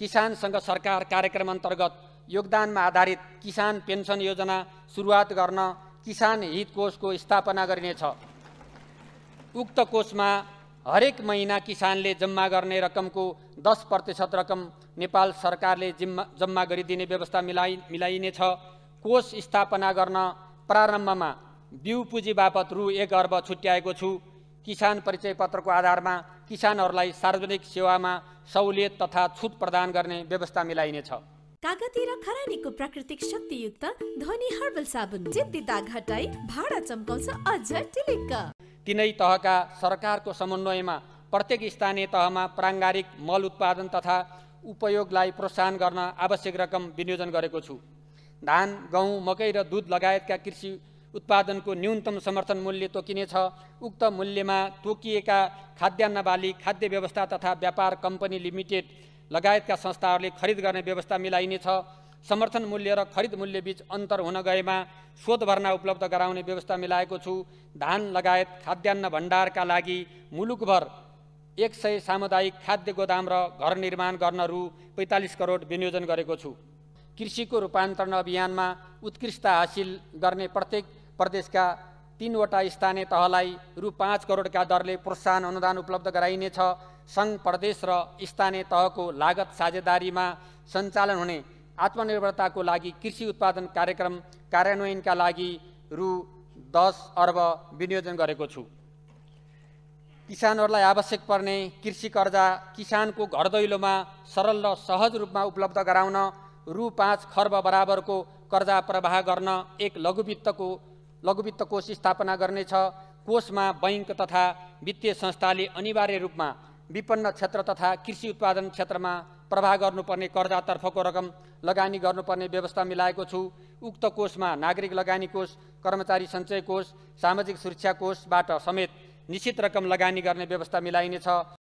किसान सङ्घ सरकार कार्यक्रम अन्तर्गत योगदानमा आधारित किसान पेन्सन योजना सुरुवात गर्न किसान हित कोषको स्थापना गरिनेछ उक्त कोषमा हरेक महिना किसानले जम्मा गर्ने रकमको दस प्रतिशत रकम नेपाल सरकारले जिम्मा जम्मा गरिदिने व्यवस्था मिलाइ मिलाइनेछ कोष स्थापना गर्न प्रारम्भमा बिउ पुँजी बापत रु एक अर्ब छुट्याएको छु किसान परिचय पत्रको आधारमा किसानहरूलाई सार्वजनिक सेवामा सहुलियत तथा छुट प्रदान गर्ने व्यवस्था मिलाइनेछ कागती र खरानीको प्राकृतिक शक्तियुक्त ध्वनि हर्बल साबुन जिद्दी दाग हटाई भाडा चम्काउँछ अझ टिलिक्क तिनै तहका सरकारको समन्वयमा प्रत्येक स्थानीय तहमा प्राङ्गारिक मल उत्पादन तथा उपयोगलाई प्रोत्साहन गर्न आवश्यक रकम विनियोजन गरेको छु धान गहुँ मकै र दुध लगायतका कृषि उत्पादनको न्यूनतम समर्थन मूल्य तोकिनेछ उक्त मूल्यमा तोकिएका खाद्यान्न बाली खाद्य व्यवस्था तथा व्यापार कम्पनी लिमिटेड लगायतका संस्थाहरूले खरिद गर्ने व्यवस्था मिलाइनेछ समर्थन मूल्य र खरिद बिच अन्तर हुन गएमा शोध भर्ना उपलब्ध गराउने व्यवस्था मिलाएको छु धान लगायत खाद्यान्न भण्डारका लागि मुलुकभर एक सय सामुदायिक खाद्य गोदाम र घर निर्माण गर्न रु पैँतालिस करोड विनियोजन गरेको छु कृषिको रूपान्तरण अभियानमा उत्कृष्टता हासिल गर्ने प्रत्येक प्रदेशका तिनवटा स्थानीय तहलाई रु पाँच करोडका दरले प्रोत्साहन अनुदान उपलब्ध गराइनेछ सङ्घ प्रदेश र स्थानीय तहको लागत साझेदारीमा सञ्चालन हुने आत्मनिर्भरताको लागि कृषि उत्पादन कार्यक्रम कार्यान्वयनका लागि रु दस अर्ब विनियोजन गरेको छु किसानहरूलाई आवश्यक पर्ने कृषि कर्जा किसानको घर दैलोमा सरल र सहज रूपमा उपलब्ध गराउन रु पाँच खर्ब बराबरको कर्जा प्रवाह गर्न एक लघुवित्तको लघुवित्त कोष स्थापना गर्नेछ कोषमा बैङ्क तथा वित्तीय संस्थाले अनिवार्य रूपमा विपन्न क्षेत्र तथा कृषि उत्पादन क्षेत्रमा प्रभाव गर्नुपर्ने कर्जातर्फको रकम लगानी गर्नुपर्ने व्यवस्था मिलाएको छु उक्त कोषमा नागरिक लगानी कोष कर्मचारी सञ्चय कोष सामाजिक सुरक्षा कोषबाट समेत निश्चित रकम लगानी गर्ने व्यवस्था मिलाइनेछ